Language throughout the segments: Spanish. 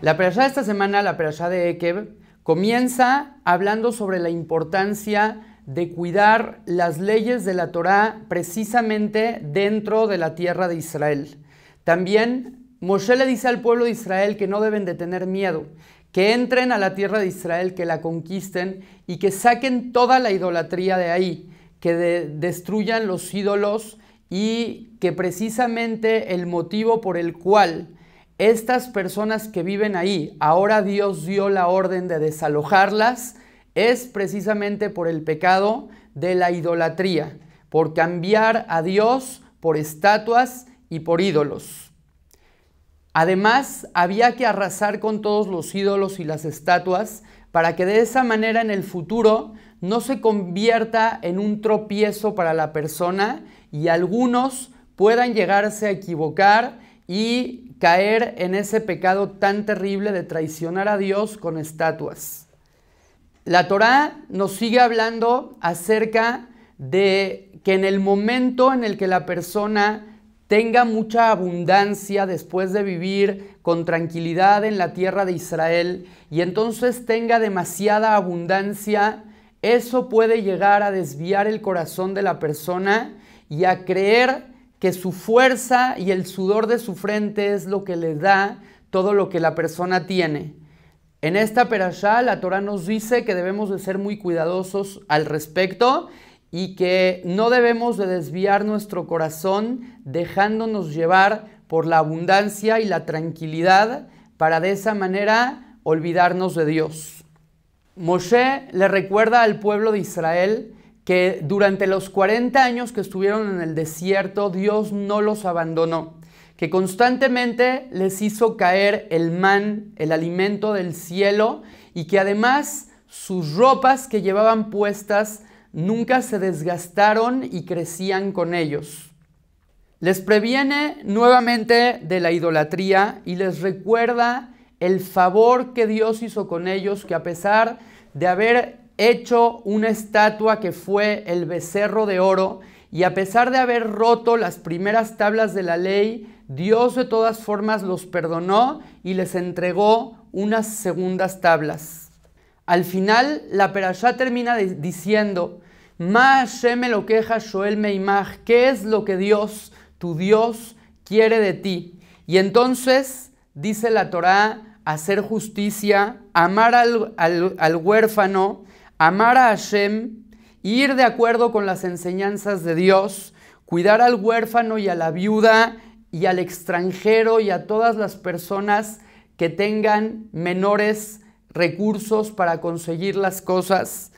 La perashá de esta semana, la perashá de Ekeb, comienza hablando sobre la importancia de cuidar las leyes de la Torá precisamente dentro de la tierra de Israel. También Moshe le dice al pueblo de Israel que no deben de tener miedo, que entren a la tierra de Israel, que la conquisten y que saquen toda la idolatría de ahí que destruyan los ídolos y que precisamente el motivo por el cual estas personas que viven ahí, ahora Dios dio la orden de desalojarlas, es precisamente por el pecado de la idolatría, por cambiar a Dios por estatuas y por ídolos. Además, había que arrasar con todos los ídolos y las estatuas para que de esa manera en el futuro no se convierta en un tropiezo para la persona y algunos puedan llegarse a equivocar y caer en ese pecado tan terrible de traicionar a Dios con estatuas. La Torá nos sigue hablando acerca de que en el momento en el que la persona tenga mucha abundancia después de vivir con tranquilidad en la tierra de Israel y entonces tenga demasiada abundancia eso puede llegar a desviar el corazón de la persona y a creer que su fuerza y el sudor de su frente es lo que le da todo lo que la persona tiene. En esta perasha la Torah nos dice que debemos de ser muy cuidadosos al respecto y que no debemos de desviar nuestro corazón dejándonos llevar por la abundancia y la tranquilidad para de esa manera olvidarnos de Dios. Moshe le recuerda al pueblo de Israel que durante los 40 años que estuvieron en el desierto, Dios no los abandonó, que constantemente les hizo caer el man, el alimento del cielo, y que además sus ropas que llevaban puestas nunca se desgastaron y crecían con ellos. Les previene nuevamente de la idolatría y les recuerda el favor que Dios hizo con ellos, que a pesar de haber hecho una estatua que fue el becerro de oro y a pesar de haber roto las primeras tablas de la ley, Dios de todas formas los perdonó y les entregó unas segundas tablas. Al final, la perashá termina diciendo, más me lo queja Shoel Meimach, ¿qué es lo que Dios, tu Dios, quiere de ti? Y entonces dice la Torá, hacer justicia, amar al, huérfano, amar a Hashem, ir de acuerdo con las enseñanzas de Dios, cuidar al huérfano y a la viuda y al extranjero y a todas las personas que tengan menores recursos para conseguir las cosas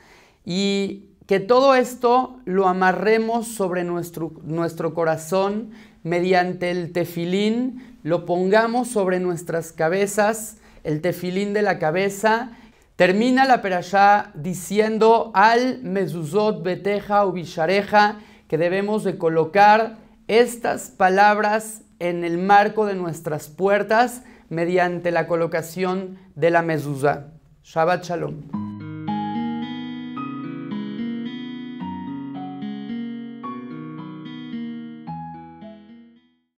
y que todo esto lo amarremos sobre nuestro, nuestro corazón mediante el tefilín, lo pongamos sobre nuestras cabezas el tefilín de la cabeza, termina la perashá diciendo al mezuzot beteja o bishareja que debemos de colocar estas palabras en el marco de nuestras puertas mediante la colocación de la mezuzá. Shabbat Shalom.